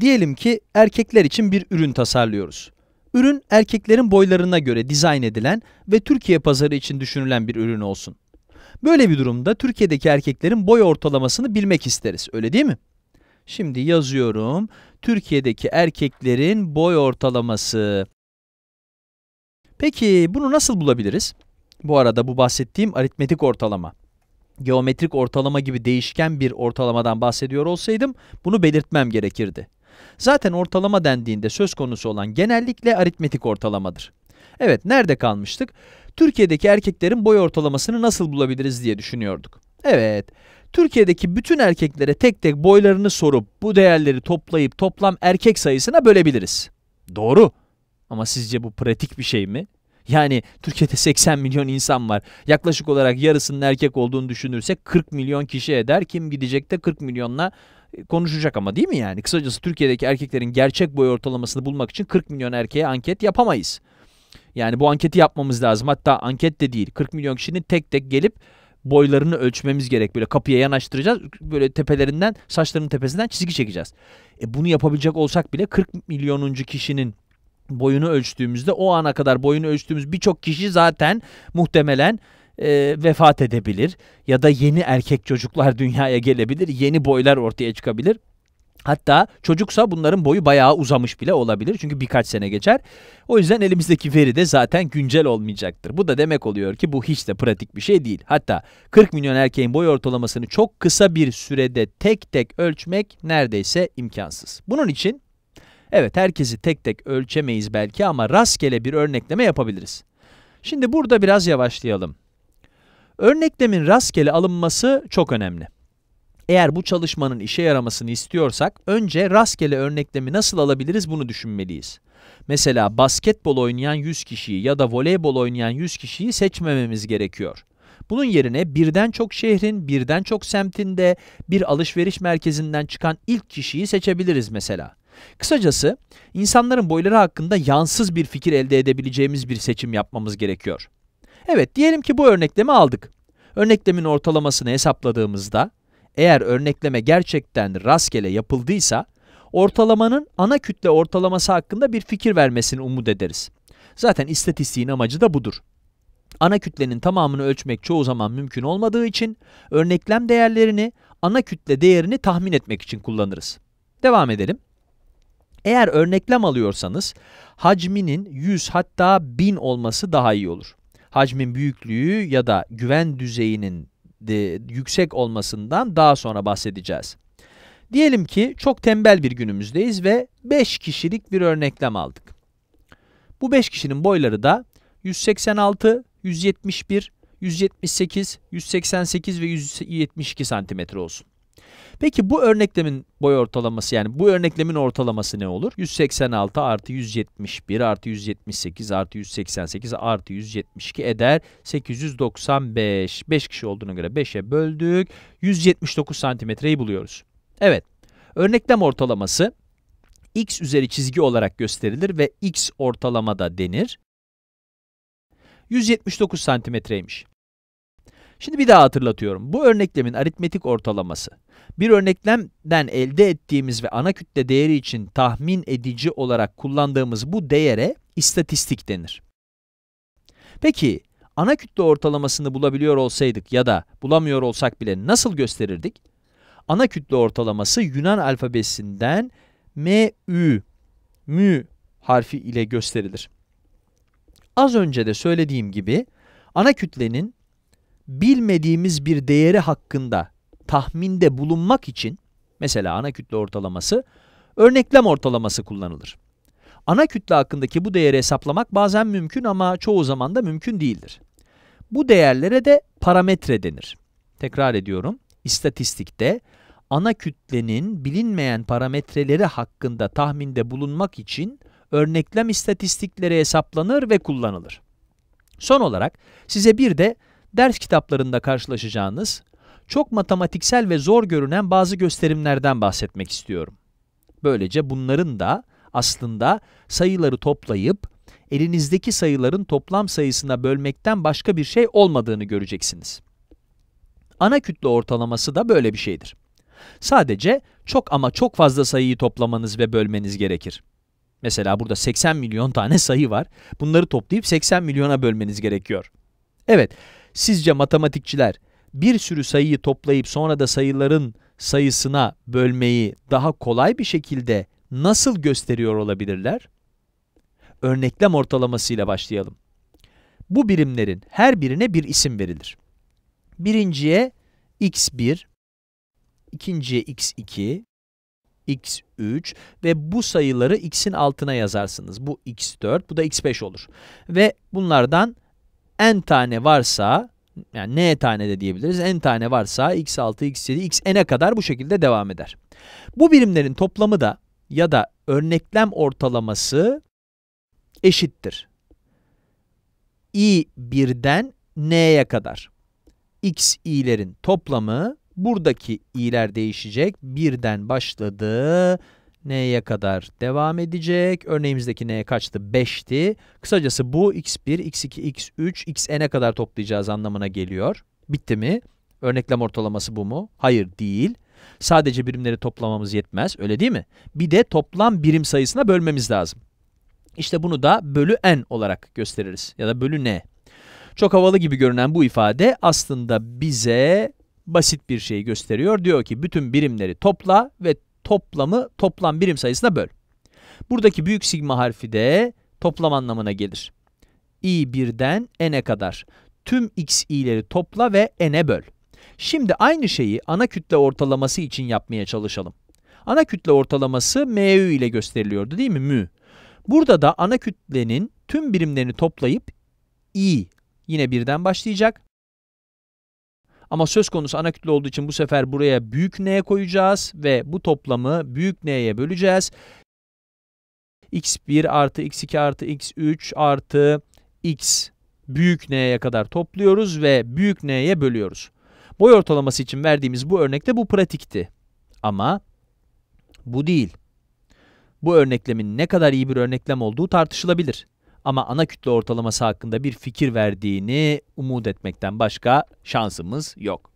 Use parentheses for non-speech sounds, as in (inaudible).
Diyelim ki erkekler için bir ürün tasarlıyoruz. Ürün erkeklerin boylarına göre dizayn edilen ve Türkiye pazarı için düşünülen bir ürün olsun. Böyle bir durumda Türkiye'deki erkeklerin boy ortalamasını bilmek isteriz, öyle değil mi? Şimdi yazıyorum. Türkiye'deki erkeklerin boy ortalaması. Peki bunu nasıl bulabiliriz? Bu arada bu bahsettiğim aritmetik ortalama. Geometrik ortalama gibi değişken bir ortalamadan bahsediyor olsaydım bunu belirtmem gerekirdi. Zaten ortalama dendiğinde söz konusu olan genellikle aritmetik ortalamadır. Evet, nerede kalmıştık? Türkiye'deki erkeklerin boy ortalamasını nasıl bulabiliriz diye düşünüyorduk. Evet, Türkiye'deki bütün erkeklere tek tek boylarını sorup bu değerleri toplayıp toplam erkek sayısına bölebiliriz. Doğru. Ama sizce bu pratik bir şey mi? Yani Türkiye'de 80 milyon insan var. Yaklaşık olarak yarısının erkek olduğunu düşünürsek 40 milyon kişi eder. Kim gidecek de 40 milyonla konuşacak ama değil mi yani? Kısacası Türkiye'deki erkeklerin gerçek boy ortalamasını bulmak için 40 milyon erkeğe anket yapamayız. Yani bu anketi yapmamız lazım. Hatta anket de değil. 40 milyon kişinin tek tek gelip boylarını ölçmemiz gerek. Böyle kapıya yanaştıracağız. Böyle tepelerinden, saçlarının tepesinden çizgi çekeceğiz. E bunu yapabilecek olsak bile 40 milyonuncu kişinin boyunu ölçtüğümüzde o ana kadar boyunu ölçtüğümüz birçok kişi zaten muhtemelen e, vefat edebilir ya da yeni erkek çocuklar (laughs) dünyaya gelebilir, yeni boylar ortaya çıkabilir. Hatta çocuksa bunların boyu bayağı uzamış bile olabilir. Çünkü birkaç sene geçer. O yüzden elimizdeki veri de zaten güncel olmayacaktır. Bu da demek oluyor ki bu hiç de pratik bir şey değil. Hatta 40 milyon erkeğin boy ortalamasını çok kısa bir sürede tek tek ölçmek neredeyse imkansız. Bunun için evet herkesi tek tek ölçemeyiz belki ama rastgele bir örnekleme yapabiliriz. Şimdi burada biraz yavaşlayalım. Örneklemin rastgele alınması çok önemli. Eğer bu çalışmanın işe yaramasını istiyorsak, önce rastgele örneklemi nasıl alabiliriz bunu düşünmeliyiz. Mesela basketbol oynayan 100 kişiyi ya da voleybol oynayan 100 kişiyi seçmememiz gerekiyor. Bunun yerine birden çok şehrin, birden çok semtinde, bir alışveriş merkezinden çıkan ilk kişiyi seçebiliriz mesela. Kısacası, insanların boyları hakkında yansız bir fikir elde edebileceğimiz bir seçim yapmamız gerekiyor. Evet, diyelim ki bu örneklemi aldık. Örneklemin ortalamasını hesapladığımızda, eğer örnekleme gerçekten rastgele yapıldıysa, ortalamanın ana kütle ortalaması hakkında bir fikir vermesini umut ederiz. Zaten istatistiğin amacı da budur. Ana kütlenin tamamını ölçmek çoğu zaman mümkün olmadığı için örneklem değerlerini ana kütle değerini tahmin etmek için kullanırız. Devam edelim. Eğer örneklem alıyorsanız hacminin 100 hatta 1000 olması daha iyi olur hacmin büyüklüğü ya da güven düzeyinin de yüksek olmasından daha sonra bahsedeceğiz. Diyelim ki çok tembel bir günümüzdeyiz ve 5 kişilik bir örneklem aldık. Bu 5 kişinin boyları da 186, 171, 178, 188 ve 172 santimetre olsun. Peki bu örneklemin boy ortalaması yani bu örneklemin ortalaması ne olur? 186 artı 171 artı 178 artı 188 artı 172 eder. 895. 5 kişi olduğuna göre 5'e böldük. 179 santimetreyi buluyoruz. Evet. Örneklem ortalaması x üzeri çizgi olarak gösterilir ve x ortalama da denir. 179 santimetreymiş. Şimdi bir daha hatırlatıyorum. Bu örneklemin aritmetik ortalaması bir örneklemden elde ettiğimiz ve ana kütle değeri için tahmin edici olarak kullandığımız bu değere istatistik denir. Peki ana kütle ortalamasını bulabiliyor olsaydık ya da bulamıyor olsak bile nasıl gösterirdik? Ana kütle ortalaması Yunan alfabesinden MÜ, mü harfi ile gösterilir. Az önce de söylediğim gibi ana kütlenin bilmediğimiz bir değeri hakkında tahminde bulunmak için mesela ana kütle ortalaması örneklem ortalaması kullanılır. Ana kütle hakkındaki bu değeri hesaplamak bazen mümkün ama çoğu zaman da mümkün değildir. Bu değerlere de parametre denir. Tekrar ediyorum, istatistikte ana kütlenin bilinmeyen parametreleri hakkında tahminde bulunmak için örneklem istatistikleri hesaplanır ve kullanılır. Son olarak size bir de ders kitaplarında karşılaşacağınız çok matematiksel ve zor görünen bazı gösterimlerden bahsetmek istiyorum. Böylece bunların da aslında sayıları toplayıp elinizdeki sayıların toplam sayısına bölmekten başka bir şey olmadığını göreceksiniz. Ana kütle ortalaması da böyle bir şeydir. Sadece çok ama çok fazla sayıyı toplamanız ve bölmeniz gerekir. Mesela burada 80 milyon tane sayı var. Bunları toplayıp 80 milyona bölmeniz gerekiyor. Evet, Sizce matematikçiler bir sürü sayıyı toplayıp sonra da sayıların sayısına bölmeyi daha kolay bir şekilde nasıl gösteriyor olabilirler? Örneklem ortalamasıyla başlayalım. Bu birimlerin her birine bir isim verilir. Birinciye x1, ikinciye x2, x3 ve bu sayıları x'in altına yazarsınız. Bu x4, bu da x5 olur. Ve bunlardan n tane varsa yani n tane de diyebiliriz. n tane varsa x6, x7, xn'e kadar bu şekilde devam eder. Bu birimlerin toplamı da ya da örneklem ortalaması eşittir. i 1'den n'ye kadar. x i'lerin toplamı buradaki i'ler değişecek. 1'den başladı n'ye kadar devam edecek. Örneğimizdeki n'ye kaçtı? 5'ti. Kısacası bu x1, x2, x3, xn'e kadar toplayacağız anlamına geliyor. Bitti mi? Örneklem ortalaması bu mu? Hayır değil. Sadece birimleri toplamamız yetmez öyle değil mi? Bir de toplam birim sayısına bölmemiz lazım. İşte bunu da bölü n olarak gösteririz ya da bölü n. Çok havalı gibi görünen bu ifade aslında bize basit bir şey gösteriyor. Diyor ki bütün birimleri topla ve toplamı toplam birim sayısına böl. Buradaki büyük sigma harfi de toplam anlamına gelir. i1'den n'e kadar tüm x i'leri topla ve n'e böl. Şimdi aynı şeyi ana kütle ortalaması için yapmaya çalışalım. Ana kütle ortalaması mu ile gösteriliyordu değil mi? mu? Burada da ana kütlenin tüm birimlerini toplayıp i yine birden başlayacak. Ama söz konusu ana kütle olduğu için bu sefer buraya büyük N koyacağız ve bu toplamı büyük N'ye böleceğiz. x1 artı x2 artı x3 artı x büyük N'ye kadar topluyoruz ve büyük N'ye bölüyoruz. Boy ortalaması için verdiğimiz bu örnekte bu pratikti. Ama bu değil. Bu örneklemin ne kadar iyi bir örneklem olduğu tartışılabilir ama ana kütle ortalaması hakkında bir fikir verdiğini umut etmekten başka şansımız yok.